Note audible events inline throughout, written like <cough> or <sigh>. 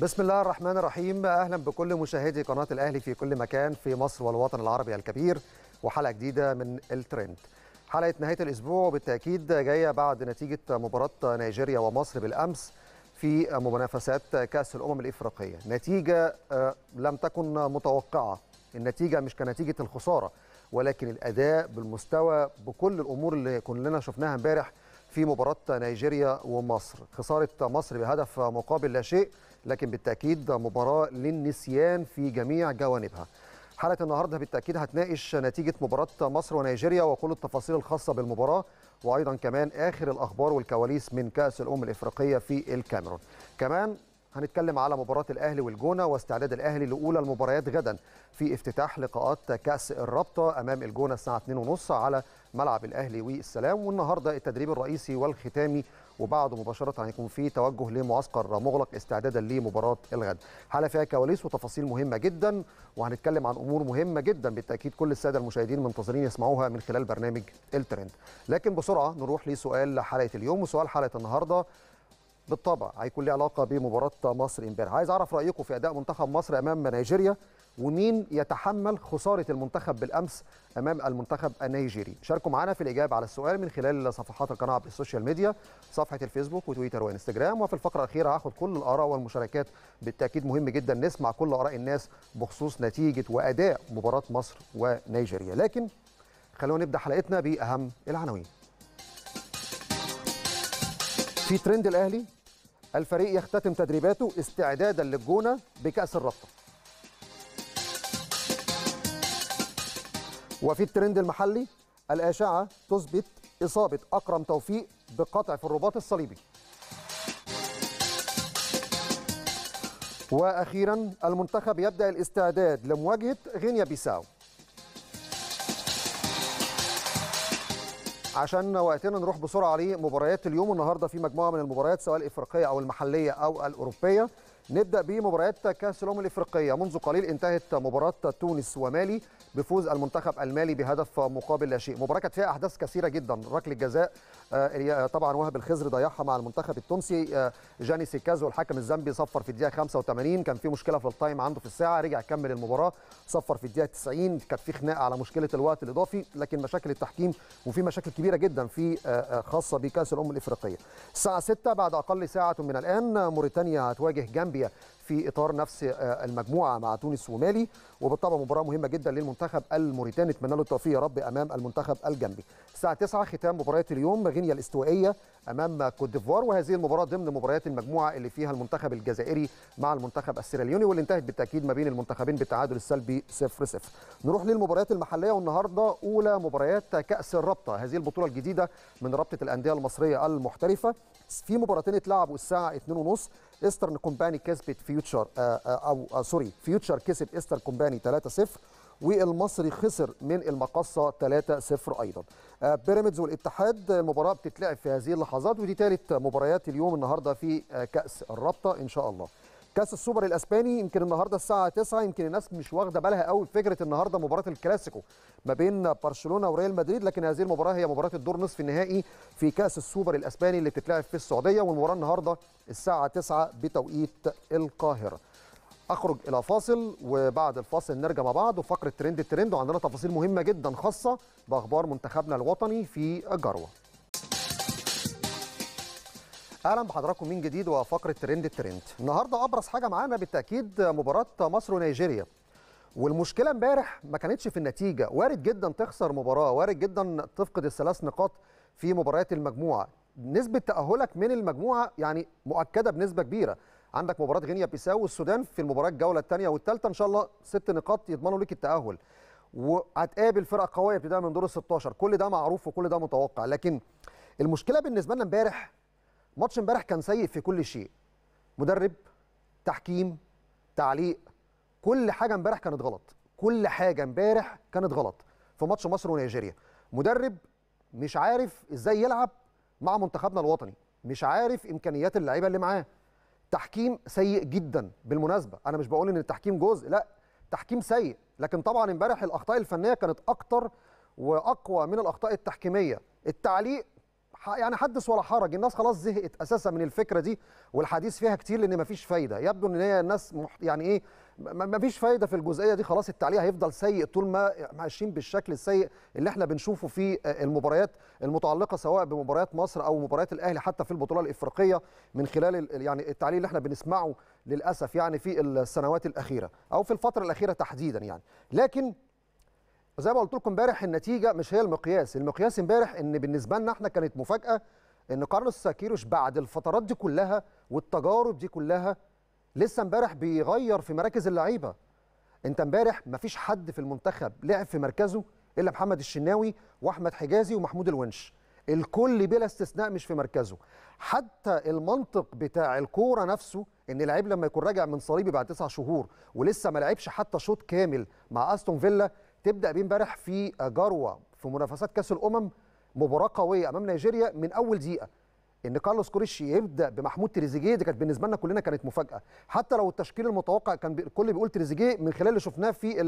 بسم الله الرحمن الرحيم اهلا بكل مشاهدي قناه الاهلي في كل مكان في مصر والوطن العربي الكبير وحلقه جديده من الترند حلقه نهايه الاسبوع بالتاكيد جايه بعد نتيجه مباراه نيجيريا ومصر بالامس في منافسات كاس الامم الافريقيه نتيجه آه، لم تكن متوقعه النتيجه مش كنتيجه الخساره ولكن الاداء بالمستوى بكل الامور اللي كلنا شفناها امبارح في مباراه نيجيريا ومصر خساره مصر بهدف مقابل لا شيء لكن بالتاكيد مباراه للنسيان في جميع جوانبها حلقه النهارده بالتاكيد هتناقش نتيجه مباراه مصر ونيجيريا وكل التفاصيل الخاصه بالمباراه وايضا كمان اخر الاخبار والكواليس من كاس الامم الافريقيه في الكاميرون كمان هنتكلم على مباراة الأهلي والجونة واستعداد الأهلي لأولى المباريات غدا في افتتاح لقاءات كأس الرابطة أمام الجونة الساعة 2:30 على ملعب الأهلي والسلام والنهاردة التدريب الرئيسي والختامي وبعده مباشره هيكون في توجه لمعسكر مغلق استعدادا لمباراه الغد حاله فيها كواليس وتفاصيل مهمه جدا وهنتكلم عن امور مهمه جدا بالتاكيد كل الساده المشاهدين منتظرين يسمعوها من خلال برنامج الترند لكن بسرعه نروح لسؤال حلقه اليوم وسؤال حلقه النهارده بالطبع هيكون ليه علاقه بمباراه مصر امبارح عايز اعرف رايكم في اداء منتخب مصر امام نيجيريا ومين يتحمل خساره المنتخب بالامس امام المنتخب النيجيري شاركوا معنا في الاجابه على السؤال من خلال صفحات القناه على السوشيال ميديا صفحه الفيسبوك وتويتر وانستجرام وفي الفقره الاخيره هاخد كل الاراء والمشاركات بالتاكيد مهم جدا نسمع كل اراء الناس بخصوص نتيجه واداء مباراه مصر ونيجيريا لكن خلونا نبدا حلقتنا باهم العناوين في ترند الاهلي الفريق يختتم تدريباته استعدادا للجونه بكاس الرابطه وفي الترند المحلي الاشعه تثبت اصابه اكرم توفيق بقطع في الرباط الصليبي واخيرا المنتخب يبدا الاستعداد لمواجهه غينيا بيساو عشان وقتنا نروح بسرعه لمباريات اليوم النهارده في مجموعه من المباريات سواء الافريقيه او المحليه او الاوروبيه نبدا بمباريات كاس الامم الافريقيه منذ قليل انتهت مباراه تونس ومالي بفوز المنتخب المالي بهدف مقابل لا شيء مباراه كانت فيها احداث كثيره جدا ركله جزاء آه، آه، طبعا وهب الخزر ضيعها مع المنتخب التونسي آه، جاني سيكازو الحكم الزامبي صفر في الدقيقه 85 كان في مشكله في التايم عنده في الساعه رجع كمل المباراه صفر في الدقيقه 90 كانت في خناقه على مشكله الوقت الاضافي لكن مشاكل التحكيم وفي مشاكل كبيره جدا في خاصه بكاس الامم الافريقيه الساعه 6 بعد اقل ساعه من الان موريتانيا هتواجه جنب Colombia في اطار نفس آه، المجموعه مع تونس ومالي وبالطبع مباراه مهمه جدا للمنتخب الموريتاني نتمنى له التوفيق يا رب امام المنتخب الجنبي الساعه 9 ختام مباريات اليوم غينيا الاستوائيه امام كوت ديفوار وهذه المباراه ضمن مباريات المجموعه اللي فيها المنتخب الجزائري مع المنتخب السيراليوني واللي انتهت بالتاكيد ما بين المنتخبين بالتعادل السلبي 0 0 نروح للمباريات المحليه والنهارده اولى مباريات كاس الرابطه هذه البطوله الجديده من رابطه الانديه المصريه المحترفه في مباراتين اتلعبوا الساعه 2:30 استرن كومباني كسبت في فيوتشر آه، آه، او سوري آه، فيوتشر كسب استر كومباني 3-0 والمصري خسر من المقصه 3-0 ايضا بيراميدز والاتحاد المباراه بتتلعب في هذه اللحظات ودي ثالث مباريات اليوم النهارده في كاس الرابطه ان شاء الله كاس السوبر الاسباني يمكن النهارده الساعه 9 يمكن الناس مش واخده بالها قوي فكره النهارده مباراه الكلاسيكو ما بين برشلونه وريال مدريد لكن هذه المباراه هي مباراه الدور نصف النهائي في كاس السوبر الاسباني اللي بتتلعب في السعوديه والمباراه النهارده الساعه 9 بتوقيت القاهره اخرج الى فاصل وبعد الفاصل نرجع مع بعض وفقره ترند الترند وعندنا تفاصيل مهمه جدا خاصه باخبار منتخبنا الوطني في الجروه اهلا بحضراتكم من جديد وفقره ترند الترند النهارده ابرز حاجه معانا بالتاكيد مباراه مصر ونيجيريا والمشكله امبارح ما كانتش في النتيجه وارد جدا تخسر مباراه وارد جدا تفقد الثلاث نقاط في مباريات المجموعه نسبه تاهلك من المجموعه يعني مؤكده بنسبه كبيره عندك مباراه غينيا بيساو والسودان في المباراه الجوله الثانيه والثالثه ان شاء الله ست نقاط يضمنوا لك التاهل وهتقابل فرق قويه ابتداء من دور ال 16 كل ده معروف وكل ده متوقع لكن المشكله بالنسبه لنا امبارح ماتش امبارح كان سيء في كل شيء مدرب تحكيم تعليق كل حاجه امبارح كانت غلط كل حاجه امبارح كانت غلط في ماتش مصر ونيجيريا مدرب مش عارف ازاي يلعب مع منتخبنا الوطني مش عارف امكانيات اللعيبه اللي معاه تحكيم سيء جدا بالمناسبه انا مش بقول ان التحكيم جزء لا تحكيم سيء لكن طبعا امبارح الاخطاء الفنيه كانت اكتر واقوى من الاخطاء التحكيميه التعليق يعني حدث ولا حرج الناس خلاص زهقت اساسا من الفكره دي والحديث فيها كتير لان مفيش فايده يبدو ان هي الناس يعني ايه مفيش فايده في الجزئيه دي خلاص التعليق هيفضل سيء طول ما ماشيين بالشكل السيء اللي احنا بنشوفه في آه، المباريات المتعلقه سواء بمباريات مصر او مباريات الاهلي حتى في البطوله الافريقيه من خلال يعني التعليق اللي احنا بنسمعه للاسف يعني في السنوات الاخيره او في الفتره الاخيره تحديدا يعني لكن زي ما قلت لكم امبارح النتيجه مش هي المقياس المقياس امبارح ان بالنسبه لنا احنا كانت مفاجاه ان كارلوس ساكيروش بعد الفترات دي كلها والتجارب دي كلها لسه امبارح بيغير في مراكز اللعيبه انت امبارح مفيش حد في المنتخب لعب في مركزه الا محمد الشناوي واحمد حجازي ومحمود الونش الكل بلا استثناء مش في مركزه حتى المنطق بتاع الكوره نفسه ان اللعيب لما يكون راجع من صليبي بعد تسع شهور ولسه ما لعبش حتى شوط كامل مع استون فيلا تبدا بيه امبارح في جروه في منافسات كاس الامم مباراه قويه امام نيجيريا من اول دقيقه ان كارلوس كوريشي يبدا بمحمود تريزيجيه دي كانت بالنسبه لنا كلنا كانت مفاجاه حتى لو التشكيل المتوقع كان الكل بيقول تريزيجيه من خلال اللي شفناه في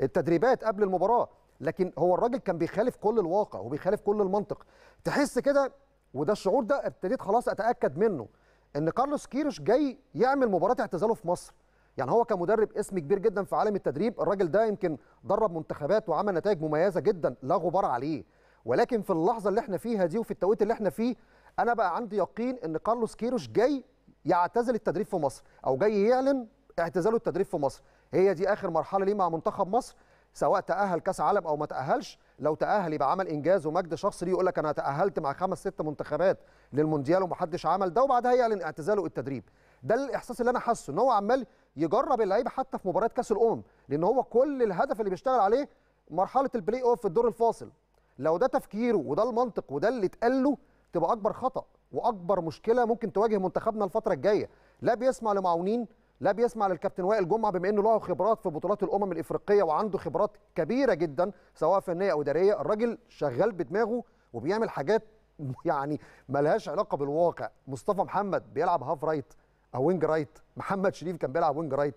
التدريبات قبل المباراه لكن هو الراجل كان بيخالف كل الواقع وبيخالف كل المنطق تحس كده وده الشعور ده ابتديت خلاص اتاكد منه ان كارلوس كيروش جاي يعمل مباراه اعتزاله في مصر يعني هو كمدرب اسم كبير جدا في عالم التدريب الراجل ده يمكن درب منتخبات وعمل نتائج مميزه جدا لا غبار عليه ولكن في اللحظه اللي احنا فيها دي وفي التوقيت اللي احنا فيه انا بقى عندي يقين ان كارلوس كيروش جاي يعتزل التدريب في مصر او جاي يعلن اعتزاله التدريب في مصر هي دي اخر مرحله ليه مع منتخب مصر سواء تاهل كاس عالم او ما تاهلش لو تاهل يبقى عمل انجاز ومجد شخصي ليه يقول لك انا تاهلت مع خمس ست منتخبات للمونديال ومحدش عمل ده وبعدها يعلن اعتزاله التدريب ده الاحساس اللي انا حاسه ان هو عمال يجرب اللعيبه حتى في مباريات كاس الامم لان هو كل الهدف اللي بيشتغل عليه مرحله البلاي اوف في الدور الفاصل لو ده تفكيره وده المنطق وده اللي اتقال له تبقى اكبر خطا واكبر مشكله ممكن تواجه منتخبنا الفتره الجايه لا بيسمع لمعاونين لا بيسمع للكابتن وائل جمعه بما انه له خبرات في بطولات الامم الافريقيه وعنده خبرات كبيره جدا سواء فنيه او اداريه الراجل شغال بدماغه وبيعمل حاجات <laughs> يعني ملهاش علاقه بالواقع مصطفى محمد بيلعب هاف رايت او وينج رايت محمد شريف كان بيلعب وينج رايت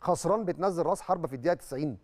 خسران بتنزل راس حربه في الدقيقه 90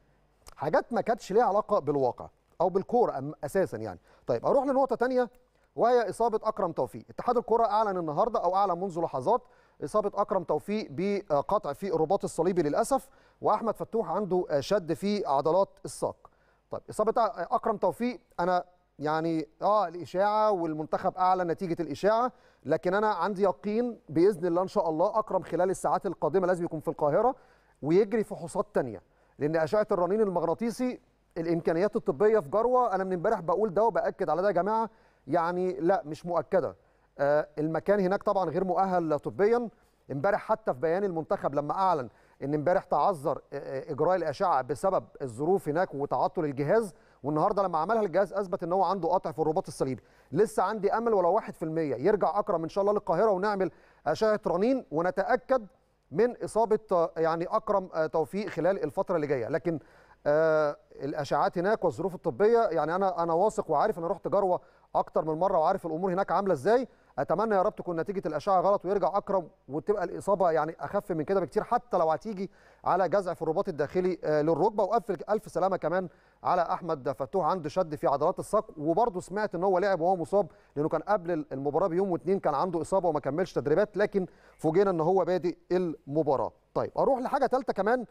حاجات ما كانتش ليها علاقه بالواقع او بالكوره اساسا يعني طيب اروح لنقطه ثانيه وهي اصابه اكرم توفيق اتحاد الكره اعلن النهارده او اعلن منذ لحظات اصابه اكرم توفيق بقطع في الرباط الصليبي للاسف واحمد فتوح عنده شد في عضلات الساق طيب اصابه اكرم توفيق انا يعني اه الاشاعه والمنتخب اعلن نتيجه الاشاعه لكن انا عندي يقين باذن الله ان شاء الله اكرم خلال الساعات القادمه لازم يكون في القاهره ويجري فحوصات ثانيه لان اشعه الرنين المغناطيسي الامكانيات الطبيه في جروه انا من امبارح بقول ده وباكد على ده يا جماعه يعني لا مش مؤكده آه المكان هناك طبعا غير مؤهل طبيا امبارح حتى في بيان المنتخب لما اعلن ان امبارح تعذر آه، آه، اجراء الاشعه بسبب الظروف هناك وتعطل الجهاز والنهارده لما عملها الجهاز اثبت ان هو عنده قطع في الرباط الصليبي لسه عندي امل ولو 1% يرجع اكرم ان شاء الله للقاهره ونعمل اشعه رنين ونتاكد من اصابه آه، يعني اكرم آه، توفيق خلال الفتره اللي جايه لكن آه الاشعاعات هناك والظروف الطبيه يعني انا انا واثق وعارف انا رحت جروه اكتر من مره وعارف الامور هناك عامله ازاي اتمنى يا رب تكون نتيجه الاشعه غلط ويرجع اكرم وتبقى الاصابه يعني اخف من كده بكتير حتى لو هتيجي على جزع في الرباط الداخلي آه، للركبه وقفل الف سلامه كمان على احمد فتوح عنده شد في عضلات الساق وبرده سمعت ان هو لعب وهو مصاب لانه كان قبل المباراه بيوم واثنين كان عنده اصابه وما كملش تدريبات لكن فوجئنا ان هو بادئ المباراه طيب اروح لحاجه ثالثه كمان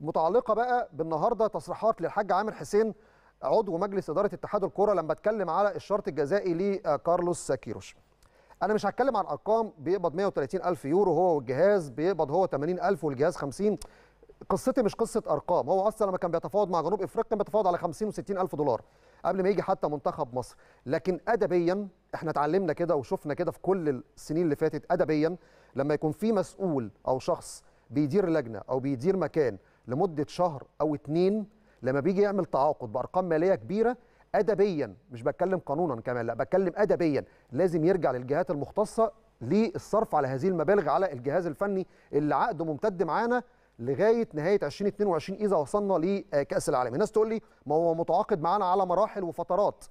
متعلقه بقى بالنهارده تصريحات للحاج عامر حسين عضو مجلس اداره اتحاد الكره لما اتكلم على الشرط الجزائي لكارلوس كيروش انا مش هتكلم عن ارقام بيقبض 130000 يورو هو والجهاز بيقبض هو 80000 والجهاز 50 قصتي مش قصه ارقام هو اصلا لما كان بيتفاوض مع جنوب افريقيا كان بيتفاوض على 50 و60 الف دولار قبل ما يجي حتى منتخب مصر لكن ادبيا احنا اتعلمنا كده وشفنا كده في كل السنين اللي فاتت ادبيا لما يكون في مسؤول او شخص بيدير لجنه او بيدير مكان لمده شهر او اتنين لما بيجي يعمل تعاقد بارقام ماليه كبيره ادبيا مش بتكلم قانونا كمان لا بتكلم ادبيا لازم يرجع للجهات المختصه للصرف على هذه المبالغ على الجهاز الفني اللي عقده ممتد معانا لغايه نهايه 2022 اذا وصلنا لكاس العالم الناس تقول لي ما هو متعاقد معانا على مراحل وفترات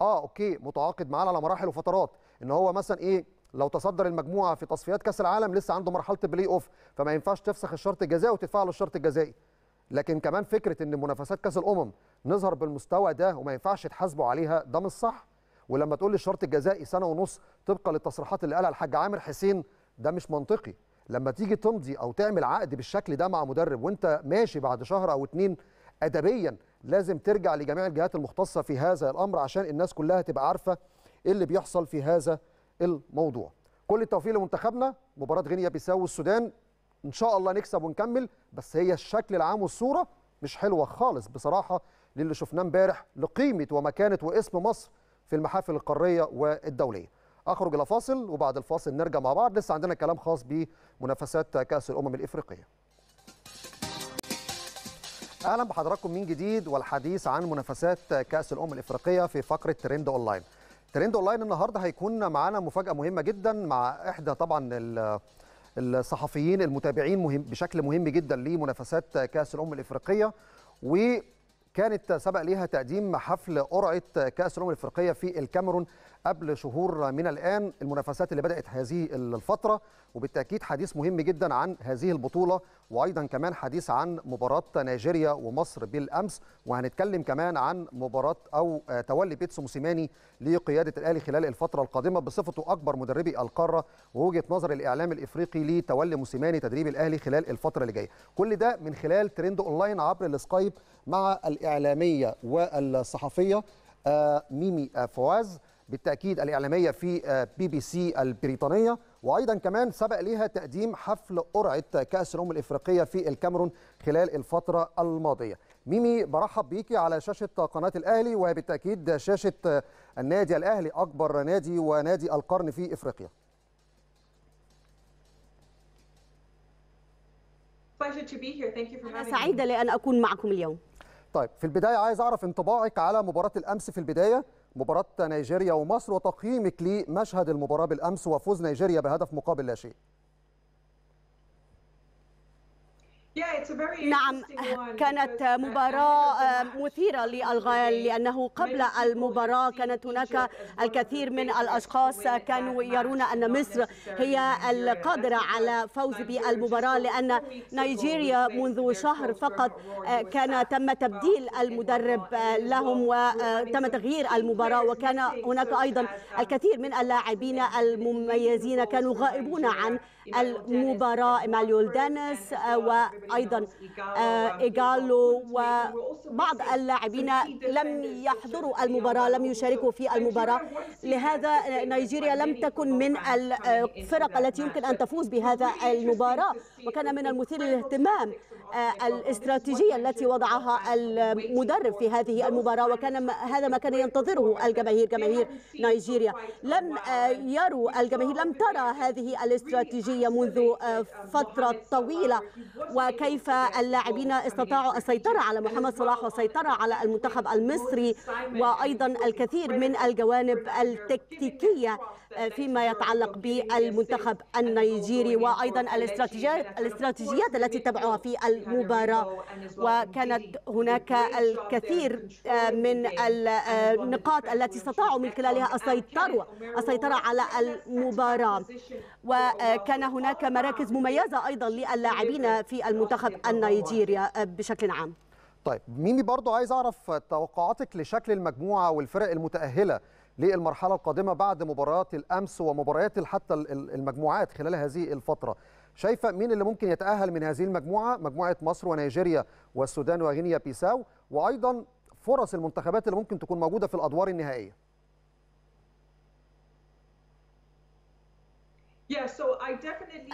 اه اوكي متعاقد معانا على مراحل وفترات ان هو مثلا ايه لو تصدر المجموعه في تصفيات كاس العالم لسه عنده مرحله البلاي اوف فما ينفعش تفسخ الشرط الجزائي وتدفع له الشرط الجزائي لكن كمان فكره ان منافسات كاس الامم نظهر بالمستوى ده وما ينفعش تحاسبوا عليها ده مش صح ولما تقول لي الشرط الجزائي سنه ونص طبقا للتصريحات اللي قالها الحاج عامر حسين ده مش منطقي لما تيجي تمضي او تعمل عقد بالشكل ده مع مدرب وانت ماشي بعد شهر او اتنين ادبيا لازم ترجع لجميع الجهات المختصه في هذا الامر عشان الناس كلها تبقى عارفه ايه اللي بيحصل في هذا الموضوع كل التوفيق لمنتخبنا مباراه غينيا بيساو والسودان ان شاء الله نكسب ونكمل بس هي الشكل العام والصوره مش حلوه خالص بصراحه للي شفناه امبارح لقيمه ومكانه واسم مصر في المحافل القاريه والدوليه اخرج الى فاصل وبعد الفاصل نرجع مع بعض لسه عندنا كلام خاص بمنافسات كاس الامم الافريقيه اهلا بحضراتكم من جديد والحديث عن منافسات كاس الامم الافريقيه في فقره ترند اونلاين ترند اونلاين النهارده هيكون معانا مفاجاه مهمه جدا مع احدى طبعا الصحفيين المتابعين مهم بشكل مهم جدا لمنافسات كاس الامم الافريقيه وكانت سبق ليها تقديم حفل قرعه كاس الامم الافريقيه في الكاميرون قبل شهور من الان المنافسات اللي بدات هذه الفتره وبالتاكيد حديث مهم جدا عن هذه البطوله وايضا كمان حديث عن مباراه نيجيريا ومصر بالامس وهنتكلم كمان عن مباراه او آه، تولي بيتسو موسيماني لقياده الاهلي خلال الفتره القادمه بصفته اكبر مدربي القاره ووجهه نظر الاعلام الافريقي لتولي موسيماني تدريب الاهلي خلال الفتره اللي جايه كل ده من خلال ترند اونلاين عبر السكايب مع الاعلاميه والصحفيه آه، ميمي آه، فواز بالتاكيد الاعلاميه في آه، بي بي سي البريطانيه وايضا كمان سبق ليها تقديم حفل قرعه كاس الامم الافريقيه في الكاميرون خلال الفتره الماضيه ميمي برحب بيكي على شاشه قناه الاهلي وبالتاكيد شاشه آه، النادي الاهلي اكبر نادي ونادي القرن في افريقيا أنا سعيدة لأن أكون معكم اليوم طيب في البداية عايز أعرف انطباعك على مباراة الأمس في البداية مباراة نيجيريا ومصر وتقييمك لمشهد المباراة بالأمس وفوز نيجيريا بهدف مقابل لا شيء نعم كانت uh, مباراة آه، مثيرة للغاية لأنه قبل المباراة كانت هناك الكثير من الأشخاص كانوا يرون أن مصر هي القادرة على فوز بالمباراة لأن نيجيريا منذ شهر فقط آه، كان تم تبديل المدرب آه، لهم وتم تغيير المباراة وكان هناك أيضا um, الكثير من اللاعبين المميزين كانوا غائبون عن المباراة إيماليول دانس آه، وأيضا آه، إيجالو وبعض اللاعبين لم يحضروا المباراة لم يشاركوا في المباراة لهذا آه، نيجيريا لم تكن من الفرق التي يمكن أن تفوز بهذا المباراة وكان من المثير للاهتمام الاستراتيجية التي وضعها المدرب في هذه المباراة وكان هذا ما كان ينتظره الجماهير جماهير نيجيريا لم يروا الجماهير لم ترى هذه الاستراتيجية الإيطالية منذ آه، فترة طويلة وكيف اللاعبين استطاعوا السيطرة على محمد صلاح والسيطرة على المنتخب المصري وأيضا الكثير من الجوانب التكتيكية آه، فيما يتعلق بالمنتخب النيجيري وأيضا الاستراتيجيات, الاستراتيجيات التي تبعها في المباراة وكانت هناك الكثير آه، من آه، النقاط التي استطاعوا من خلالها السيطرة السيطرة على المباراة وكان هناك مراكز مميزة أيضا للاعبين في المنتخب النيجيري بشكل عام طيب ميمي برضو عايز أعرف توقعاتك لشكل المجموعة والفرق المتأهلة للمرحله القادمه بعد مباريات الامس ومباريات حتى المجموعات خلال هذه الفتره شايفه مين اللي ممكن يتاهل من هذه المجموعه مجموعه مصر ونيجيريا والسودان وغينيا بيساو وايضا فرص المنتخبات اللي ممكن تكون موجوده في الادوار النهائيه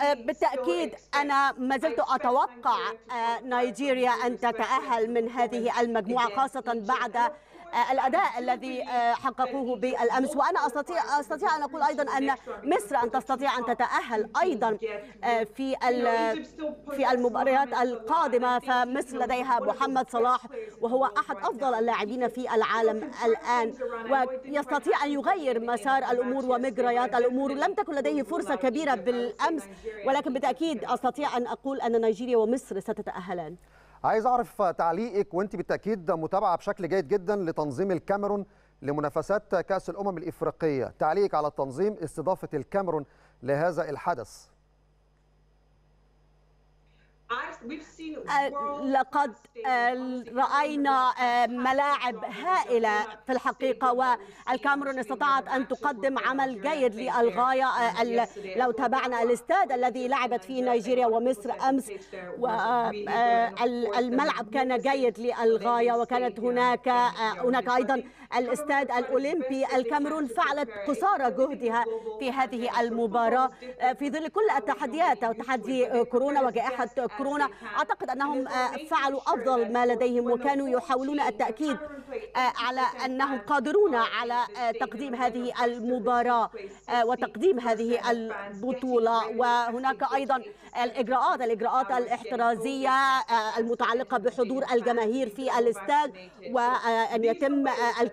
آه، بالتأكيد أنا ما زلت أتوقع آه، نيجيريا أن تتأهل من هذه المجموعة خاصة بعد الاداء الذي آه، حققوه بالامس وانا استطيع استطيع ان اقول ايضا ان مصر ان تستطيع ان تتاهل ايضا آه، في في المباريات القادمه فمصر لديها محمد صلاح وهو احد افضل اللاعبين في العالم الان ويستطيع ان يغير مسار الامور ومجريات الامور لم تكن لديه فرصه كبيره بالامس ولكن بالتاكيد استطيع ان اقول ان نيجيريا ومصر ستتاهلان عايز اعرف تعليقك وانت بالتاكيد متابعه بشكل جيد جدا لتنظيم الكاميرون لمنافسات كاس الامم الافريقيه تعليقك على التنظيم استضافه الكاميرون لهذا الحدث آه، لقد آه، رأينا آه، ملاعب هائلة في الحقيقة والكاميرون استطاعت أن تقدم عمل جيد للغاية لو تابعنا الاستاد الذي لعبت فيه نيجيريا ومصر أمس الملعب كان جيد للغاية وكانت هناك هناك أيضا الاستاد الأولمبي الكاميرون فعلت قصارى جهدها في هذه المباراة آه، في ظل كل التحديات وتحدي آه، كورونا وجائحة كورونا أعتقد أنهم آه، فعلوا أفضل ما لديهم وكانوا يحاولون التأكيد على أنهم قادرون على تقديم هذه المباراة وتقديم هذه البطولة وهناك أيضا الإجراءات الإجراءات الاحترازية المتعلقة بحضور الجماهير في الاستاد وأن يتم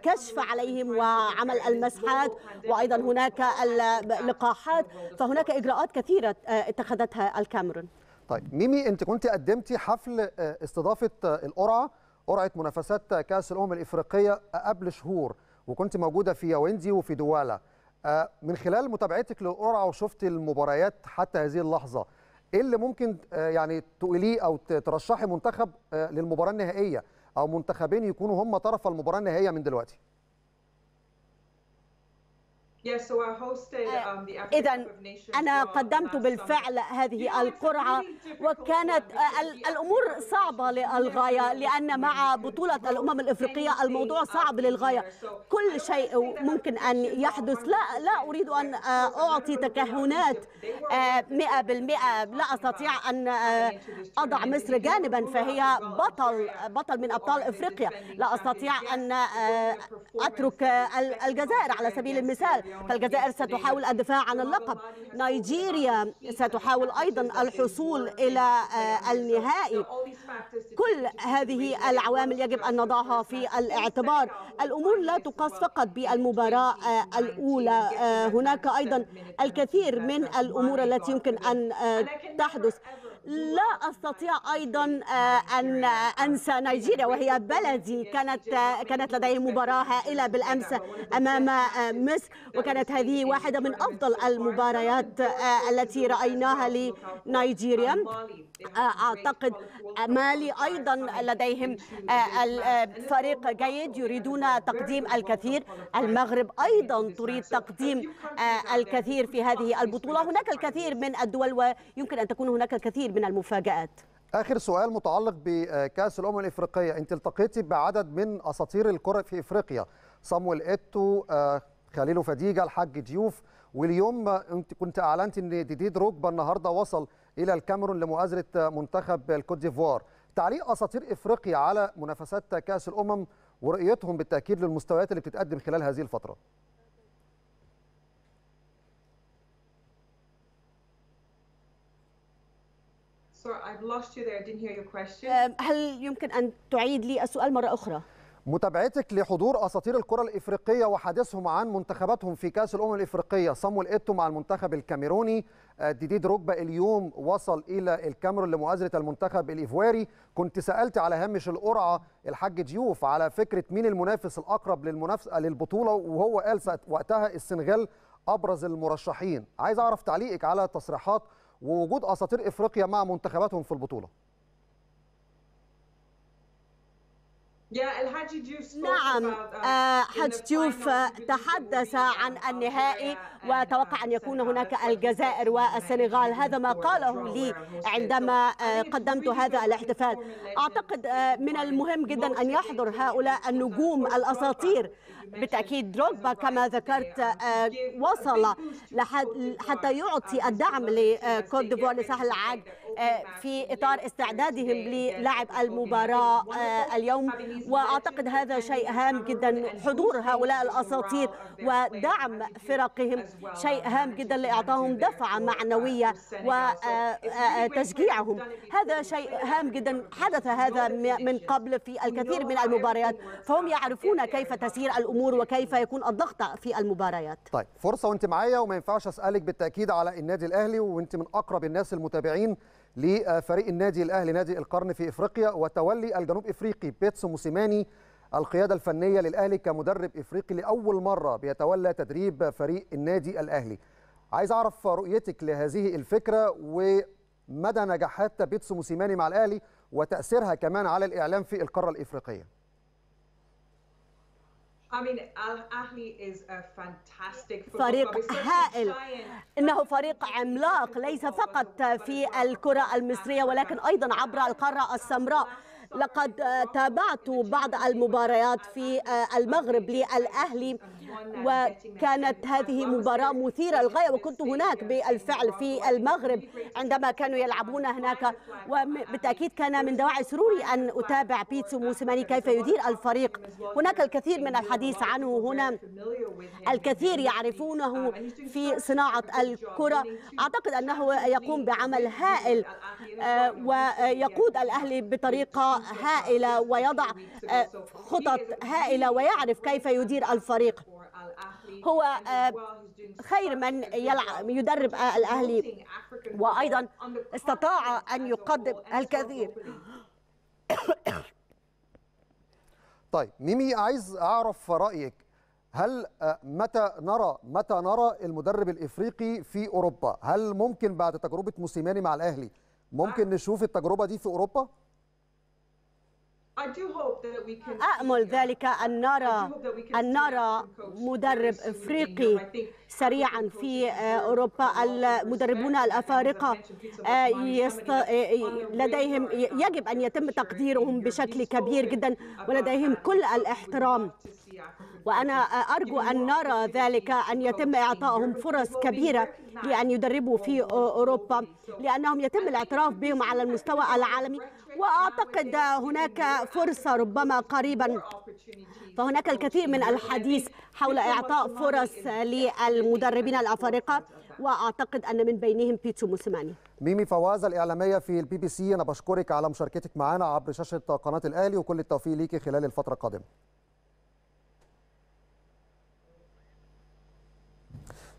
الكشف عليهم وعمل المسحات وأيضا هناك اللقاحات فهناك إجراءات كثيرة آه، اتخذتها الكاميرون طيب ميمي أنت كنت قدمتي حفل آه، استضافة آه، القرعة قرعة منافسات كأس الأمم الإفريقية قبل شهور وكنت موجودة في ياوندي وفي دوالا من خلال متابعتك للقرعة وشفت المباريات حتى هذه اللحظة ايه اللي ممكن يعني تقوليه او ترشحي منتخب للمباراه النهائيه او منتخبين يكونوا هم طرف المباراه النهائيه من دلوقتي آه، um, إذا أنا قدمت بالفعل هذه القرعة وكانت الأمور صعبة للغاية لأن مع بطولة الأمم الإفريقية الموضوع صعب للغاية كل شيء ممكن أن يحدث لا لا أريد أن آه، أعطي تكهنات 100% آه، لا أستطيع أن أضع مصر جانبا فهي بطل بطل من أبطال إفريقيا لا أستطيع أن أترك الجزائر على سبيل المثال فالجزائر ستحاول الدفاع عن اللقب نيجيريا ستحاول أيضا الحصول إلى آه، النهائي كل هذه العوامل يجب أن نضعها في الاعتبار الأمور لا تقاس فقط بالمباراة آه، الأولى آه، هناك أيضا الكثير من الأمور التي يمكن أن تحدث لا استطيع ايضا آه، ان آه، انسى نيجيريا وهي بلدي كانت آه، كانت لدي مباراه هائله بالامس امام مصر وكانت هذه واحده من افضل المباريات التي رايناها لنيجيريا اعتقد مالي ايضا لديهم فريق جيد يريدون تقديم الكثير المغرب ايضا تريد تقديم الكثير في هذه البطوله هناك الكثير من الدول ويمكن ان تكون هناك الكثير من المفاجآت اخر سؤال متعلق بكاس الامم الافريقيه انت التقيتي بعدد من اساطير الكره في افريقيا صامويل ايتو آه، خليل فديجه الحاج ديوف واليوم انت كنت اعلنت ان ديديد روكبا النهارده وصل الى الكاميرون لمؤازره منتخب الكوت ديفوار تعليق اساطير افريقيا على منافسات كاس الامم ورؤيتهم بالتاكيد للمستويات اللي بتتقدم خلال هذه الفتره هل يمكن أن تعيد لي السؤال مرة أخرى؟ متابعتك لحضور اساطير الكره الافريقيه وحديثهم عن منتخباتهم في كاس الامم الافريقيه صامويل ايتو مع المنتخب الكاميروني آه، ديديد ركبه اليوم وصل الى الكاميرون لمؤازره المنتخب الايفواري كنت سالت على هامش القرعه الحاج ضيوف على فكره مين المنافس الاقرب للمنافسه للبطوله وهو قال وقتها السنغال ابرز المرشحين عايز اعرف تعليقك على تصريحات ووجود اساطير افريقيا مع منتخباتهم في البطوله نعم uh, آه، حاج تيوف آه، تحدث عن النهائي وتوقع أن يكون هناك الجزائر والسنغال هذا ما قاله لي عندما آه، قدمت هذا الاحتفال أعتقد من المهم جدا أن يحضر هؤلاء النجوم الأساطير بالتأكيد دروغبا كما ذكرت آه، وصل حتى يعطي الدعم لكوت ديفوار لساحل العاج آه، في إطار استعدادهم للعب المباراة آه، اليوم وأعتقد هذا شيء هام جدا حضور هؤلاء الأساطير ودعم فرقهم شيء هام جدا لإعطائهم دفعة معنوية وتشجيعهم آه، هذا شيء هام جدا حدث هذا من قبل في الكثير من المباريات فهم يعرفون كيف تسير الأمور وكيف يكون الضغط في المباريات طيب فرصة وانت معايا وما ينفعش أسألك بالتأكيد على النادي الأهلي وانت من أقرب الناس المتابعين لفريق النادي الاهلي نادي القرن في افريقيا وتولي الجنوب افريقي بيتسو موسيماني القياده الفنيه للاهلي كمدرب افريقي لاول مره بيتولى تدريب فريق النادي الاهلي. عايز اعرف رؤيتك لهذه الفكره ومدى نجاحات بيتسو موسيماني مع الاهلي وتاثيرها كمان على الاعلام في القاره الافريقيه. فريق هائل إنه فريق عملاق ليس فقط في الكرة المصرية ولكن أيضا عبر القارة السمراء لقد تابعت بعض المباريات في المغرب للأهلي وكانت هذه مباراة مثيرة للغاية وكنت هناك بالفعل في المغرب عندما كانوا يلعبون هناك وبالتأكيد كان من دواعي سروري أن أتابع بيتسو موسيماني كيف يدير الفريق هناك الكثير من الحديث عنه هنا الكثير يعرفونه في صناعة الكرة أعتقد أنه يقوم بعمل هائل آه، ويقود الأهلي بطريقة هائلة ويضع آه، خطط هائلة ويعرف كيف يدير الفريق هو آه، خير من يلعب يدرب آه، الأهلي وأيضا استطاع أن يقدم الكثير طيب ميمي عايز أعرف رأيك هل آه، متى نرى متى نرى المدرب الافريقي في اوروبا؟ هل ممكن بعد تجربه موسيماني مع الاهلي ممكن نشوف التجربه دي في اوروبا؟ أأمل ذلك أن نرى أن نرى مدرب إفريقي سريعا في آه، أوروبا المدربون الأفارقة آه، يست... آه، لديهم يجب أن يتم تقديرهم بشكل كبير جدا ولديهم كل الاحترام وأنا أرجو أن نرى ذلك أن يتم إعطائهم فرص كبيرة لأن يدربوا في أوروبا لأنهم يتم الاعتراف بهم على المستوى العالمي وأعتقد هناك فرصة ربما قريبا فهناك الكثير من الحديث حول إعطاء فرص للمدربين الأفارقة وأعتقد أن من بينهم بيتو موسيماني ميمي فواز الإعلامية في البي بي سي أنا بشكرك على مشاركتك معنا عبر شاشة قناة الأهلي وكل التوفيق ليكي خلال الفترة القادمة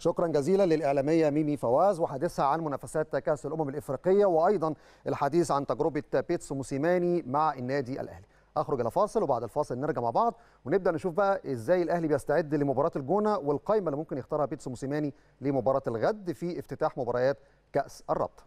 شكرا جزيلا للإعلامية ميمي فواز وحديثها عن منافسات كأس الأمم الإفريقية وأيضا الحديث عن تجربة بيتسو موسيماني مع النادي الأهلي اخرج الى فاصل وبعد الفاصل نرجع مع بعض ونبدا نشوف بقى ازاي الاهلي بيستعد لمباراه الجونه والقائمه اللي ممكن يختارها بيتسو موسيماني لمباراه الغد في افتتاح مباريات كاس الرابطه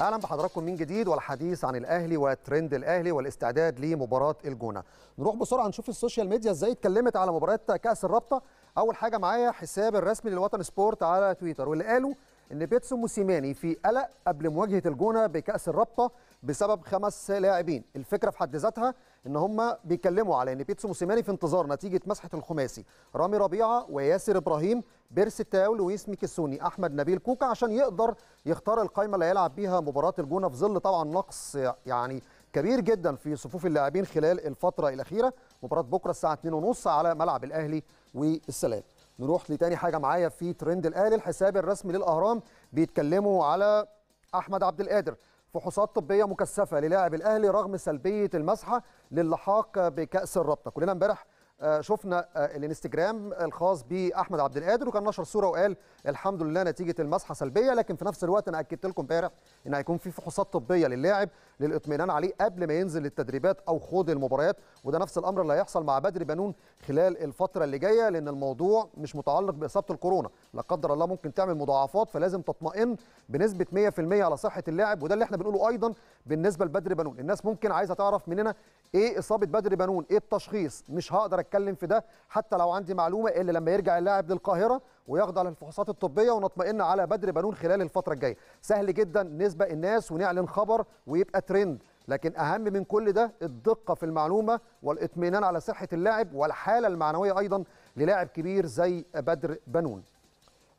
اهلا بحضراتكم من جديد والحديث عن الاهلي وترند الاهلي والاستعداد لمباراه الجونه نروح بسرعه نشوف السوشيال ميديا ازاي اتكلمت على مباراه كاس الرابطه اول حاجه معايا حساب الرسمي للوطن سبورت على تويتر واللي قالوا ان بيتسو موسيماني في قلق قبل مواجهه الجونه بكاس الرابطه بسبب خمس لاعبين الفكره في حد ذاتها ان هم بيتكلموا على ان بيتسو موسيماني في انتظار نتيجه مسحه الخماسي رامي ربيعه وياسر ابراهيم بيرس التاو لويس ميكيسوني احمد نبيل كوكا عشان يقدر يختار القائمه اللي هيلعب بيها مباراه الجونه في ظل طبعا نقص يعني كبير جدا في صفوف اللاعبين خلال الفتره الاخيره مباراه بكره الساعه 2:30 على ملعب الاهلي والسلام نروح لتاني حاجه معايا في ترند الاهلي الحساب الرسمي للاهرام بيتكلموا على احمد عبد القادر فحوصات طبيه مكثفه للاعب الاهلي رغم سلبيه المسحه للحاق بكاس الرابطه كلنا امبارح آه، شفنا آه، الانستجرام الخاص باحمد عبد القادر وكان نشر صوره وقال الحمد لله نتيجه المسحه سلبيه لكن في نفس الوقت انا اكدت لكم امبارح ان هيكون في فحوصات طبيه للاعب للاطمئنان عليه قبل ما ينزل للتدريبات او خوض المباريات وده نفس الامر اللي هيحصل مع بدر بنون خلال الفتره اللي جايه لان الموضوع مش متعلق باصابه الكورونا لا قدر الله ممكن تعمل مضاعفات فلازم تطمئن بنسبه 100% على صحه اللاعب وده اللي احنا بنقوله ايضا بالنسبه لبدر بنون الناس ممكن عايزه تعرف مننا ايه اصابه بدر بنون ايه التشخيص مش هقدر اتكلم في ده حتى لو عندي معلومه الا لما يرجع اللاعب للقاهره ويخضع للفحوصات الطبيه ونطمئن على بدر بنون خلال الفتره الجايه سهل جدا نسبق الناس ونعلن خبر ويبقى ترند لكن اهم من كل ده الدقه في المعلومه والاطمئنان على صحه اللاعب والحاله المعنويه ايضا للاعب كبير زي بدر بنون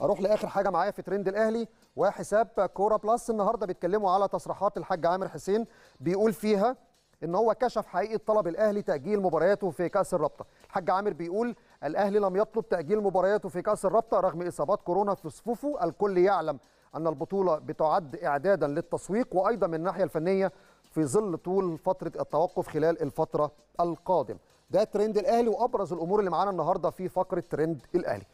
اروح لاخر حاجه معايا في ترند الاهلي وحساب كوره بلس النهارده بيتكلموا على تصريحات الحاج عامر حسين بيقول فيها ان هو كشف حقيقه طلب الاهلي تاجيل مبارياته في كاس الرابطه الحاج عامر بيقول الاهلي لم يطلب تاجيل مبارياته في كاس الرابطه رغم اصابات كورونا في صفوفه الكل يعلم ان البطوله بتعد اعدادا للتسويق وايضا من الناحيه الفنيه في ظل طول فتره التوقف خلال الفتره القادمه ده ترند الاهلي وابرز الامور اللي معانا النهارده في فقره ترند الاهلي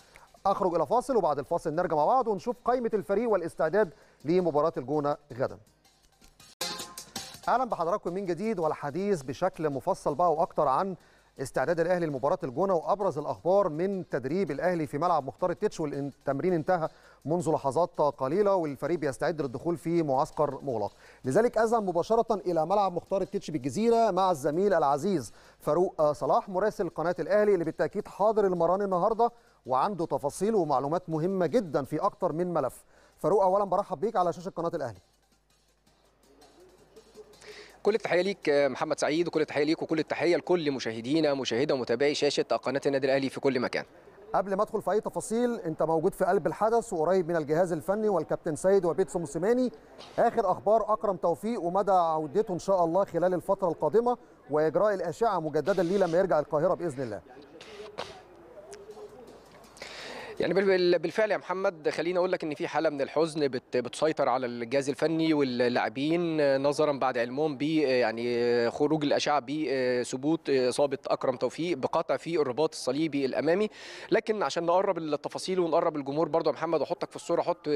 اخرج الى فاصل وبعد الفاصل نرجع مع بعض ونشوف قائمه الفريق والاستعداد لمباراه الجونه غدا اهلا بحضراتكم من جديد والحديث بشكل مفصل بقى واكتر عن استعداد الاهلي لمباراه الجونه وابرز الاخبار من تدريب الاهلي في ملعب مختار التتش والتمرين انتهى منذ لحظات قليله والفريق بيستعد للدخول في معسكر مغلق لذلك اذهب مباشره الى ملعب مختار التتش بالجزيره مع الزميل العزيز فاروق صلاح مراسل قناه الاهلي اللي بالتاكيد حاضر المران النهارده وعنده تفاصيل ومعلومات مهمه جدا في اكتر من ملف فاروق اولا برحب بيك على شاشه قناه الاهلي كل التحيه ليك محمد سعيد وكل التحيه ليك وكل التحيه لكل مشاهدينا مشاهده ومتابعي شاشه قناه النادي الاهلي في كل مكان قبل ما ادخل في اي تفاصيل انت موجود في قلب الحدث وقريب من الجهاز الفني والكابتن سيد وبيتسو موسيماني اخر اخبار اكرم توفيق ومدى عودته ان شاء الله خلال الفتره القادمه واجراء الاشعه مجددا ليه لما يرجع القاهره باذن الله يعني بالفعل يا محمد خليني اقول لك ان في حاله من الحزن بتسيطر على الجهاز الفني واللاعبين نظرا بعد علمهم ب يعني خروج الاشعه بثبوت اصابه اكرم توفيق بقطع في الرباط الصليبي الامامي لكن عشان نقرب التفاصيل ونقرب الجمهور برضو يا محمد واحطك في الصوره احط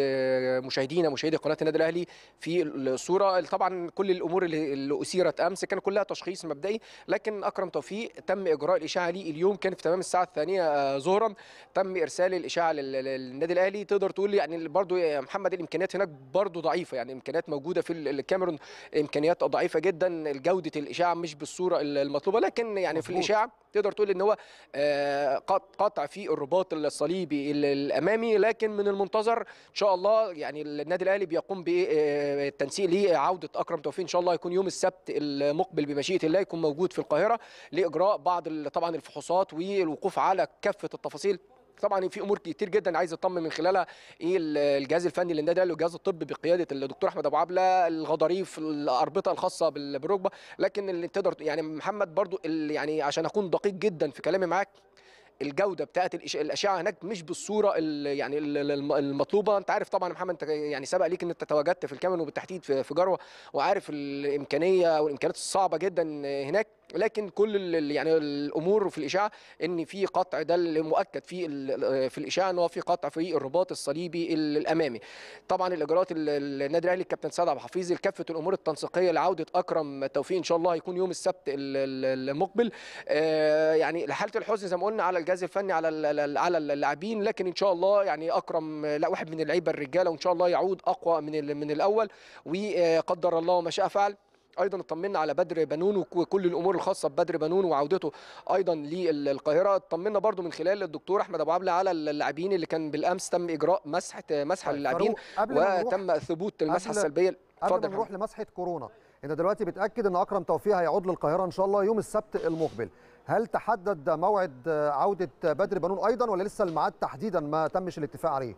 مشاهدينا مشاهدي قناه النادي الاهلي في الصوره طبعا كل الامور اللي اثيرت امس كان كلها تشخيص مبدئي لكن اكرم توفيق تم اجراء الاشعه ليه اليوم كان في تمام الساعه الثانيه آه، ظهرا تم ارسال الاشاعه للنادي الاهلي تقدر تقول يعني برضو يا محمد الامكانيات هناك برضو ضعيفه يعني امكانيات موجوده في الكاميرون امكانيات ضعيفه جدا جوده الاشاعه مش بالصوره المطلوبه لكن يعني في الاشاعه تقدر تقول ان هو آه، قطع في الرباط الصليبي الامامي لكن من المنتظر ان شاء الله يعني النادي الاهلي بيقوم بالتنسيق آه، لعوده اكرم توفيق ان شاء الله يكون يوم السبت المقبل بمشيئه الله يكون موجود في القاهره لاجراء بعض طبعا الفحوصات والوقوف على كافه التفاصيل طبعا في امور كتير جدا عايز اطمن من خلالها ايه الجهاز الفني للنادي الاهلي والجهاز الطبي بقياده الدكتور احمد ابو عبله الغضاريف الاربطه الخاصه بالركبه لكن اللي تقدر يعني محمد برضو اللي يعني عشان اكون دقيق جدا في كلامي معاك الجوده بتاعه الاشعه هناك مش بالصوره يعني المطلوبه انت عارف طبعا محمد انت يعني سبق ليك ان انت تواجدت في الكاميرون وبالتحديد في جروه وعارف الامكانيه والامكانيات الصعبه جدا هناك لكن كل يعني الامور في الاشاعه ان في قطع ده المؤكد في في الاشاعه ان هو في قطع في الرباط الصليبي الامامي طبعا الاجراءات النادي الاهلي الكابتن سعد عبد الحفيظ لكافه الامور التنسيقيه لعوده اكرم توفيق ان شاء الله هيكون يوم السبت المقبل آه، يعني حاله الحزن زي ما قلنا على الجهاز الفني على على اللاعبين لكن ان شاء الله يعني اكرم لا واحد من اللعيبه الرجاله وان شاء الله يعود اقوى من من الاول وقدر الله ما شاء فعل ايضا اطمنا على بدر بنون وكل الامور الخاصه ببدر بنون وعودته ايضا للقاهره اطمنا برضو من خلال الدكتور احمد ابو عبله على اللاعبين اللي كان بالامس تم اجراء مسحه مسحه طيب، للاعبين وتم ثبوت المسحه السلبيه قبل ما نروح لمسحه كورونا انت دلوقتي بتاكد ان اكرم توفيق هيعود للقاهره ان شاء الله يوم السبت المقبل هل تحدد موعد عوده بدر بنون ايضا ولا لسه الميعاد تحديدا ما تمش الاتفاق عليه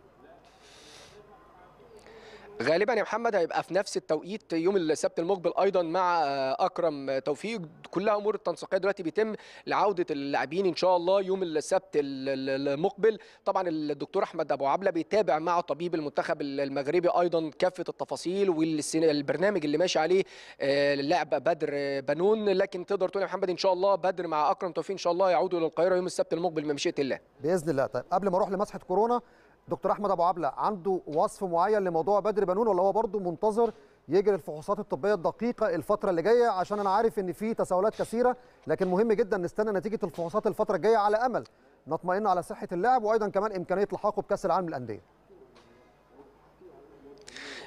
غالبا يا محمد هيبقى في نفس التوقيت يوم السبت المقبل ايضا مع آه، اكرم توفيق كلها امور التنسيقيه دلوقتي بيتم لعوده اللاعبين ان شاء الله يوم السبت المقبل طبعا الدكتور احمد ابو عبله بيتابع مع طبيب المنتخب المغربي ايضا كافه التفاصيل والبرنامج اللي ماشي عليه اللاعب آه، بدر بنون لكن تقدر تقول يا محمد ان شاء الله بدر مع اكرم توفيق ان شاء الله يعودوا للقاهره يوم السبت المقبل بمشيئه الله باذن الله طيب قبل ما اروح لمسحه كورونا دكتور احمد ابو عبله عنده وصف معين لموضوع بدر بنون ولا هو برضه منتظر يجري الفحوصات الطبيه الدقيقه الفتره اللي جايه عشان انا عارف ان في تساؤلات كثيره لكن مهم جدا نستنى نتيجه الفحوصات الفتره الجايه على امل نطمئن على صحه اللاعب وايضا كمان امكانيه لحاقه بكاس العالم للانديه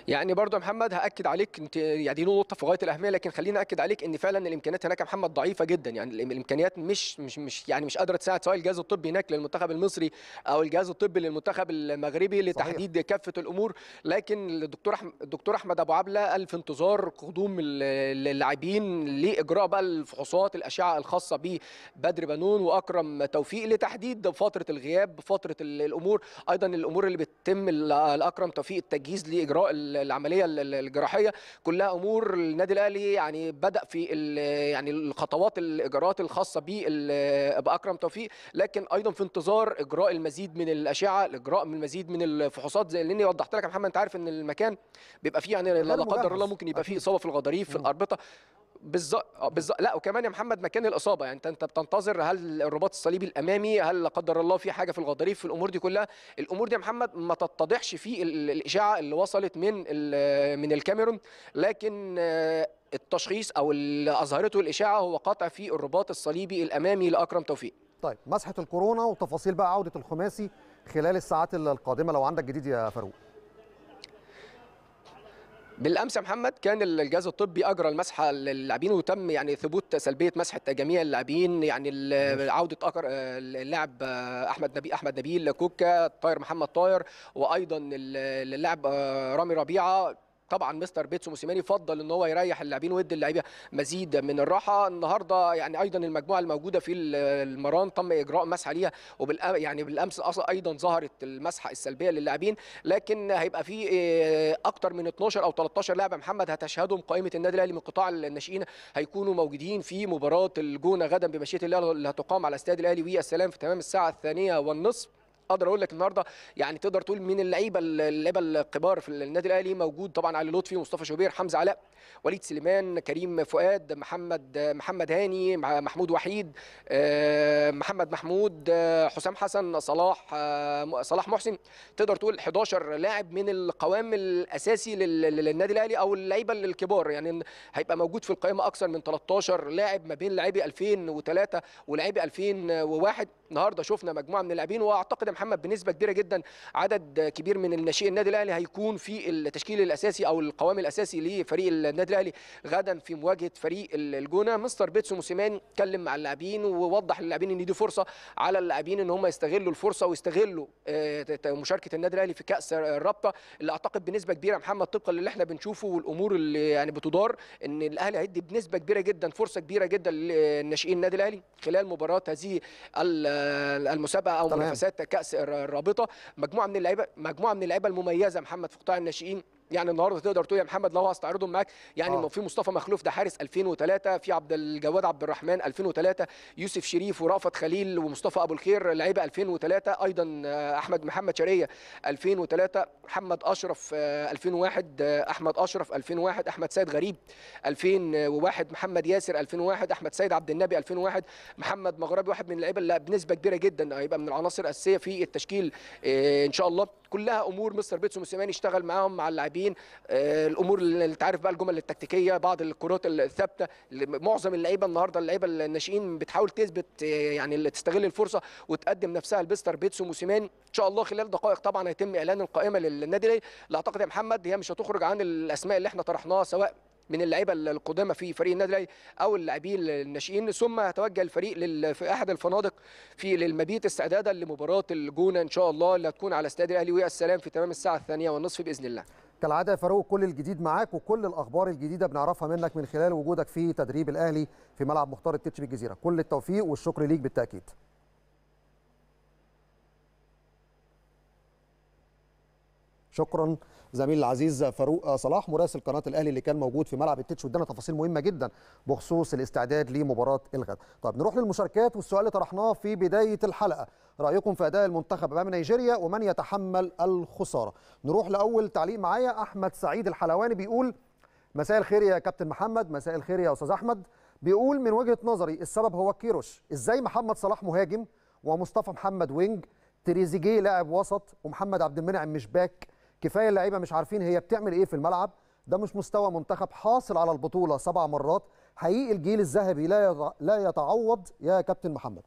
يعني برضه محمد هاكد عليك انت يعني دي نقطه في غايه الاهميه لكن خليني اكد عليك ان فعلا الامكانيات هناك يا محمد ضعيفه جدا يعني الامكانيات مش مش مش يعني مش قادره تساعد سواء الجهاز الطبي هناك للمنتخب المصري او الجهاز الطبي للمنتخب المغربي لتحديد كافه الامور لكن الدكتور أحمد الدكتور احمد ابو عبله قال في انتظار قدوم اللاعبين لاجراء بقى الفحوصات الاشعه الخاصه ببدر بنون واكرم توفيق لتحديد فتره الغياب فتره الامور ايضا الامور اللي بتتم لاكرم توفيق التجهيز لاجراء العمليه الجراحيه كلها امور النادي الاهلي يعني بدا في يعني الخطوات الاجراءات الخاصه باكرم توفيق لكن ايضا في انتظار اجراء المزيد من الاشعه اجراء من المزيد من الفحوصات زي اللي وضحت لك يا محمد انت عارف ان المكان بيبقى فيه يعني لا قدر الله ممكن يبقى فيه اصابه في الغضاريف في الاربطه بالظبط آه، بالظبط لا وكمان يا محمد مكان الاصابه يعني انت انت بتنتظر هل الرباط الصليبي الامامي هل لا قدر الله في حاجه في الغضاريف في الامور دي كلها الامور دي يا محمد ما تتضحش في الاشاعه اللي وصلت من من الكاميرون لكن آه، التشخيص او اللي اظهرته الاشاعه هو قطع في الرباط الصليبي الامامي لاكرم توفيق طيب مسحه الكورونا وتفاصيل بقى عوده الخماسي خلال الساعات القادمه لو عندك جديد يا فاروق بالامس يا محمد كان الجهاز الطبي اجرى المسحه للاعبين وتم يعني ثبوت سلبيه مسحه جميع اللاعبين يعني عوده اللاعب احمد نبي احمد نبيل كوكا طاير محمد طاير وايضا اللاعب رامي ربيعه طبعا مستر بيتسو موسيماني فضل ان هو يريح اللاعبين ويدي اللعيبه مزيد من الراحه النهارده يعني ايضا المجموعه الموجوده في المران تم اجراء مسح ليها وبال يعني بالامس ايضا ظهرت المسحه السلبيه للاعبين لكن هيبقى في آه، اكتر من 12 او 13 لاعب محمد هتشهدهم قائمه النادي الاهلي من قطاع الناشئين هيكونوا موجودين في مباراه الجونه غدا بمشيئه الله اللي هتقام على استاد الاهلي والسلام في تمام الساعه الثانية والنصف اقدر اقول لك النهارده يعني تقدر تقول من اللعيبه اللعيبه الكبار في النادي الاهلي موجود طبعا علي لطفي مصطفى شوبير حمزه علاء وليد سليمان كريم فؤاد محمد محمد هاني محمود وحيد آه، محمد محمود آه، حسام حسن صلاح آه، صلاح محسن تقدر تقول 11 لاعب من القوام الاساسي للنادي الاهلي او اللعيبه الكبار يعني هيبقى موجود في القائمه اكثر من 13 لاعب ما بين لاعبي 2003 ولاعبي 2001 النهارده شفنا مجموعه من اللاعبين واعتقد يا محمد بنسبه كبيره جدا عدد كبير من الناشئين النادي الاهلي هيكون في التشكيل الاساسي او القوام الاساسي لفريق النادي الاهلي غدا في مواجهه فريق الجونه مستر بيتسو موسيمان اتكلم مع اللاعبين ووضح للاعبين ان دي فرصه على اللاعبين ان هم يستغلوا الفرصه ويستغلوا آه، مشاركه النادي الاهلي في كاس الرابطه اللي اعتقد بنسبه كبيره محمد طبقا للي احنا بنشوفه والامور اللي يعني بتدار ان الاهلي هيدي بنسبه كبيره جدا فرصه كبيره جدا لناشئين النادي الاهلي خلال مباراه هذه آه، المسابقه او منافسات كاس الرابطه مجموعه من اللعيبه مجموعه من اللعيبه المميزه محمد في قطاع الناشئين يعني النهارده تقدر تقول يا محمد لو هستعرضهم معاك يعني آه. في مصطفى مخلوف ده حارس 2003 في عبد الجواد عبد الرحمن 2003 يوسف شريف ورافت خليل ومصطفى ابو الخير لعيبه 2003 ايضا آه، احمد محمد شريه 2003 محمد اشرف 2001 آه، آه، احمد اشرف 2001 احمد سيد غريب 2001 محمد ياسر 2001 احمد سيد عبد النبي 2001 محمد مغربي واحد من اللعيبه اللي بنسبه كبيره جدا هيبقى من العناصر الاساسيه في التشكيل ان شاء الله كلها امور مستر بيتسو موسيماني اشتغل معاهم مع اللاعبين آه، الامور اللي انت عارف بقى الجمل التكتيكيه بعض الكرات الثابته معظم اللعيبه النهارده اللعيبه الناشئين بتحاول تثبت آه، يعني اللي تستغل الفرصه وتقدم نفسها لمستر بيتسو موسيماني ان شاء الله خلال دقائق طبعا هيتم اعلان القائمه للنادي الاهلي لا اعتقد يا محمد هي مش هتخرج عن الاسماء اللي احنا طرحناها سواء من اللعيبه القدامى في فريق النادي الاهلي او اللاعبين الناشئين ثم يتوجه الفريق في احد الفنادق في للمبيت استعدادا لمباراه الجونه ان شاء الله اللي هتكون على استاد الاهلي ويا السلام في تمام الساعه الثانيه والنصف باذن الله كالعاده يا فاروق كل الجديد معاك وكل الاخبار الجديده بنعرفها منك من خلال وجودك في تدريب الاهلي في ملعب مختار التتش بالجزيره كل التوفيق والشكر ليك بالتاكيد شكرا زميل العزيز فاروق صلاح مراسل قناه الاهلي اللي كان موجود في ملعب التتش وادانا تفاصيل مهمه جدا بخصوص الاستعداد لمباراه الغد طب نروح للمشاركات والسؤال اللي طرحناه في بدايه الحلقه رايكم في اداء المنتخب امام نيجيريا ومن يتحمل الخساره نروح لاول تعليق معايا احمد سعيد الحلواني بيقول مساء الخير يا كابتن محمد مساء الخير يا استاذ احمد بيقول من وجهه نظري السبب هو كيروش ازاي محمد صلاح مهاجم ومصطفى محمد وينج تريزيجيه لاعب وسط ومحمد عبد المنعم مش باك كفايه اللعيبه مش عارفين هي بتعمل ايه في الملعب ده مش مستوى منتخب حاصل على البطوله سبع مرات حقيقي الجيل الذهبي لا لا يتعوض يا كابتن محمد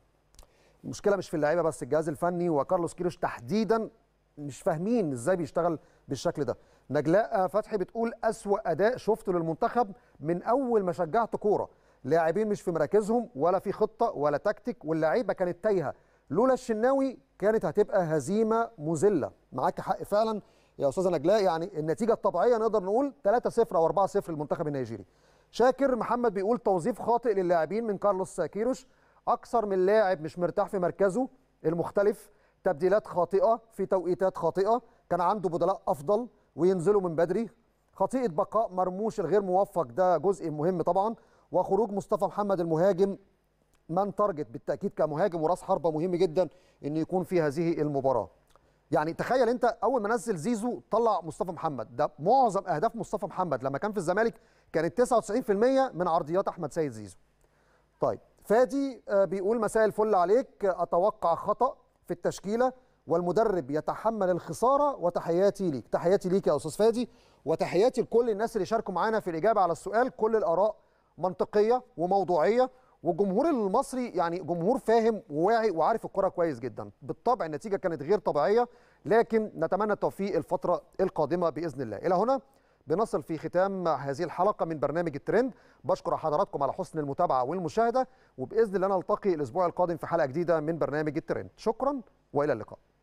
المشكله مش في اللعيبه بس الجهاز الفني وكارلوس كيروش تحديدا مش فاهمين ازاي بيشتغل بالشكل ده نجلاء فتحي بتقول أسوأ اداء شفته للمنتخب من اول ما شجعت كوره لاعبين مش في مراكزهم ولا في خطه ولا تكتيك واللعيبه كانت تايهه لولا الشناوي كانت هتبقى هزيمه مذله معاك حق فعلا يا استاذه نجلاء يعني النتيجه الطبيعيه نقدر نقول 3-0 او 4-0 للمنتخب النيجيري شاكر محمد بيقول توظيف خاطئ للاعبين من كارلوس كيروش اكثر من لاعب مش مرتاح في مركزه المختلف تبديلات خاطئه في توقيتات خاطئه كان عنده بدلاء افضل وينزلوا من بدري خطيئه بقاء مرموش الغير موفق ده جزء مهم طبعا وخروج مصطفى محمد المهاجم من تارجت بالتاكيد كمهاجم وراس حربه مهم جدا انه يكون في هذه المباراه يعني تخيل انت اول ما نزل زيزو طلع مصطفى محمد ده معظم اهداف مصطفى محمد لما كان في الزمالك كانت 99% من عرضيات احمد سيد زيزو طيب فادي آه، بيقول مساء الفل عليك اتوقع خطا في التشكيله والمدرب يتحمل الخساره وتحياتي ليك تحياتي ليك يا استاذ فادي وتحياتي لكل الناس اللي شاركوا معانا في الاجابه على السؤال كل الاراء منطقيه وموضوعيه والجمهور المصري يعني جمهور فاهم وواعي وعارف الكره كويس جدا بالطبع النتيجه كانت غير طبيعيه لكن نتمنى التوفيق الفتره القادمه باذن الله الى هنا بنصل في ختام هذه الحلقه من برنامج الترند بشكر حضراتكم على حسن المتابعه والمشاهده وباذن الله نلتقي الاسبوع القادم في حلقه جديده من برنامج الترند شكرا والى اللقاء